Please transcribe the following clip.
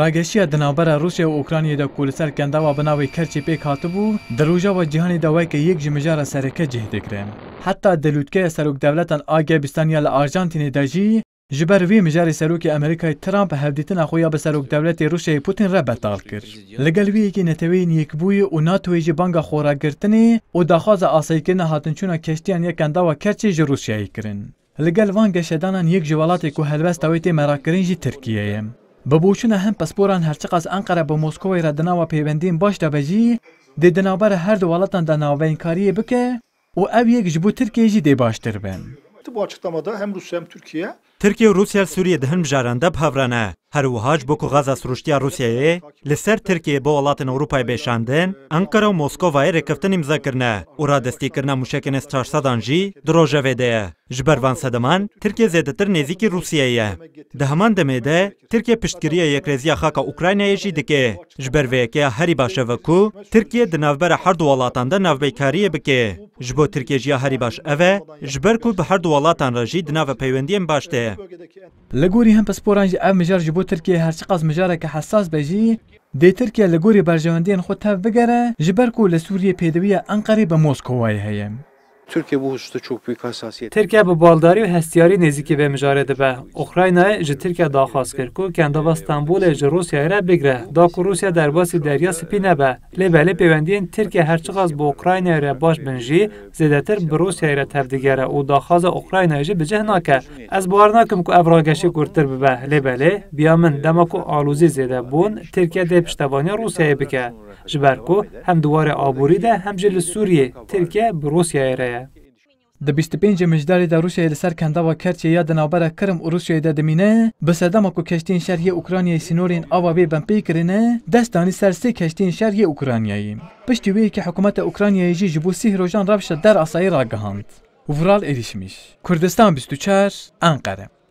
راگەشتە دنابەرە رووسیا و ئوکرانیەدا کوولسەر کەنداوە بناوی کەرچی پێک هاتبوو دروژەوە جیهانی داوایکە یەک ژمژارە سەرەکە جێ دەکرێن. حتا دەلووتکەیە سەرۆک دەولەتەن ئاگە بیستانیا لە ئارژانتینی دەژی ji vê mijarê serokê Amerîkayê Trump hevdîtina xuya bi serok dewletê Rûşyayê Putin re betal kir. Li gel wî yekî neteweyên yekbûyî û NATOyê ji banga xoragirtinê û daxwaza asayîkirina hatinçûna keştiyan yekendawa kerçê ji Rûsyayê kirin. Li gel van geşedanan yek ji welatê ku helbest tawê tê merakirin jî Tirkiyeyem. هم پسپوران هەم از انقراب به موسکوی را ڕدەناوە پیوندین باش دەبەژی دێدەناوبەرە هر دو ناوبەینکاریە بکە و بکه یەک ji بۆ ترکێژی دی باشتر بن. ترکیه. Türkiye-Rusya-Suriye سوریه دهن بژاراندە هەورانە هەروەهاش بۆکو غازا سروشتیا رووسایەیە لەسەر ترکیه بۆ وڵاتن ئەوروپای بێشاندن ئەنکەرە Ankara ve ڕێکەفتنی مزەکردە ئورا دەستیکردە موشکن S400دان ژی درۆژەوێدەیە ji bervan sedeman Türkiye zêdetir neziki Rusya'yı. ye. Di heman demê de Tirkiye piştgiriya yekreziya xaka Ukraynayê jî dike. Ji ber vêyekeya herî başe ve ku her du welatan de navbeykariyê bike. Ji bo jiya herî baş ev e ji bi her du welatan re jî di nave peywendiyên هەیە لە گۆری هەم پسپۆرانجی ئەم مژارژ بۆ ترکیە هەرچی قاز مژارەکە حساس بەژی دێترکیە لە گۆری بەرژەوەندێن خۆ تا بگەرە ژبەرک و لە سووریە پێدەویە ئەنقەری بە مۆسکۆوای هەیە. Türkiye bu hususta çok büyük hassasiyet. Türkiye bu baldari ve hestiyari neziki ve mücadele be. Ukrayna'ya ji Türkiye da xas kir ku kendava İstanbul'e ji Rusya re bigre. Da ku Rusya derbasi derya sipî nebe. Lê pevendiyên Türkiye her çi bu bi Ukrayna re baş bin jî zêdetir bi Rusya re tevdigere û daxwaza Ukrayna jî bi cih nake. Ez bar nakim ku ev rageşî kurtir bibe. Lê belê biya min dema ku alûzî zêde bûn Türkiye dê piştevaniya Rusyayê bike. Ji ber ku hem duvarı aborî de hem jî li Sûriyê bu bi Rusyayê re ye. د 25 مجدار د روسیه کنده کنداوا چې یا د نابره کرم روسیه د دمینه به صدام کو کشتین شرحی اوکراینی سینورین آوا بن پیکرینه دستانی سرسی کشتین شرحی اوکراینی پشت وی که حکومت اوکراینی جی جبو سی روجان رابشه در اسای را گهاند ورال اریشمیش کردستان 24 انقره